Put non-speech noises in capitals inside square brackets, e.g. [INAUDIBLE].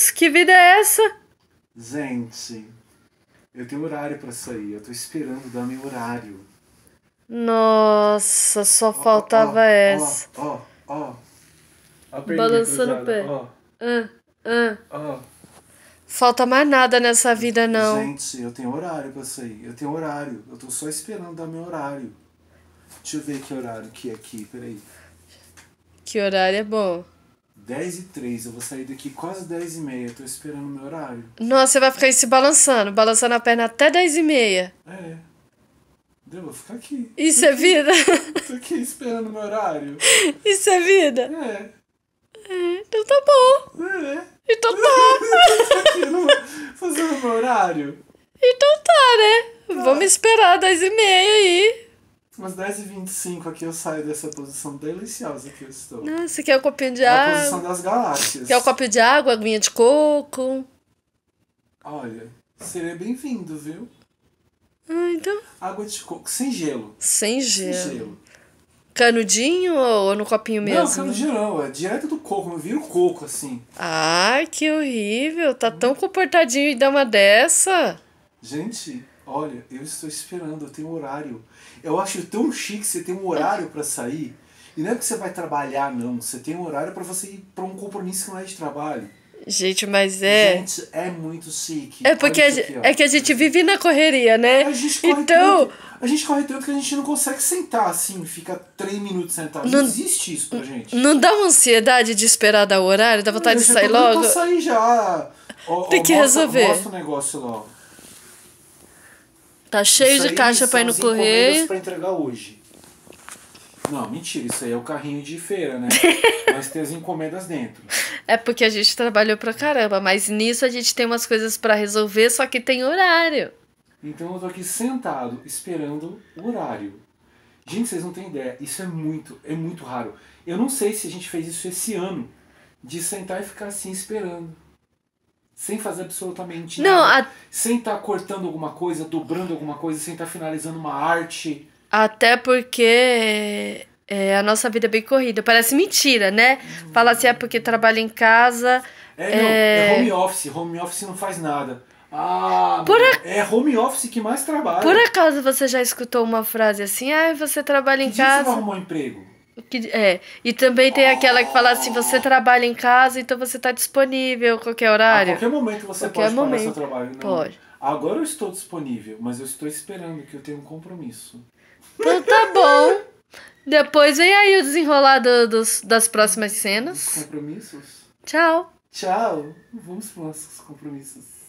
Deus, que vida é essa? Gente, eu tenho horário para sair. Eu tô esperando dar meu horário. Nossa, só oh, faltava oh, essa. Ó, ó, ó. Balançando o pé. Ah, ah. Falta mais nada nessa vida, não. Gente, eu tenho horário pra sair. Eu tenho horário. Eu tô só esperando dar meu horário. Deixa eu ver que horário que é aqui, peraí. Que horário é bom? 10 e 3, eu vou sair daqui quase 10 e meia, tô esperando o meu horário. Nossa, você vai ficar aí se balançando, balançando a perna até 10 e meia. É. Eu vou ficar aqui. Isso tô é aqui. vida? [LAUGHS] Tô aqui esperando o meu horário. Isso é vida? É. é então tá bom. É. Então tá. [LAUGHS] tô aqui no, fazendo meu horário. Então tá, né? Tá. Vamos esperar 10 e meia aí. Umas 10h25 aqui eu saio dessa posição deliciosa que eu estou. Nossa, você quer é o copinho de é água. A posição das galáxias. Que é o copinho de água, aguinha de coco. Olha, seria bem-vindo, viu? Ah, então. Água de coco, sem gelo. Sem gelo. Sem gelo. Canudinho ou no copinho mesmo? Não, canudinho não, é direto do coco, eu viro o coco assim. Ai, ah, que horrível, tá hum. tão comportadinho e dá uma dessa. Gente, olha, eu estou esperando, eu tenho horário. Eu acho tão chique você ter um horário para sair. E não é que você vai trabalhar, não. Você tem um horário para você ir para um compromisso que não é de trabalho. Gente, mas é. Gente, é muito chique. É porque aqui, é que a gente vive na correria, né? A gente corre então... tanto, a gente corre tanto que a gente não consegue sentar assim, fica três minutos sentado. Não, não existe isso pra gente. Não dá uma ansiedade de esperar dar o horário, dá vontade não, de sair logo? Eu sair já. Ó, Tem ó, que mostra, resolver. Mostra o negócio logo. Tá cheio isso de caixa para ir no correio. Pra entregar hoje. Não, mentira, isso aí é o carrinho de feira, né? mas [LAUGHS] tem as encomendas dentro. É porque a gente trabalhou pra caramba, mas nisso a gente tem umas coisas para resolver, só que tem horário. Então eu tô aqui sentado, esperando o horário. Gente, vocês não têm ideia, isso é muito, é muito raro. Eu não sei se a gente fez isso esse ano, de sentar e ficar assim esperando sem fazer absolutamente não, nada. A... Sem estar tá cortando alguma coisa, dobrando alguma coisa, sem estar tá finalizando uma arte. Até porque é, a nossa vida é bem corrida. Parece mentira, né? Hum. Fala assim, é porque trabalha em casa. É, Não, é, é home office. Home office não faz nada. Ah, Por a... é home office que mais trabalha. Por acaso você já escutou uma frase assim? Ah, você trabalha que em casa. Você não arrumou emprego? Que, é. E também tem aquela que fala assim: você trabalha em casa, então você está disponível a qualquer horário. A qualquer momento você qualquer pode momento. parar seu trabalho. né Pode. Agora eu estou disponível, mas eu estou esperando que eu tenha um compromisso. Então tá bom. Depois vem aí o desenrolar do, dos, das próximas cenas. compromissos? Tchau. Tchau. Vamos para os nossos compromissos.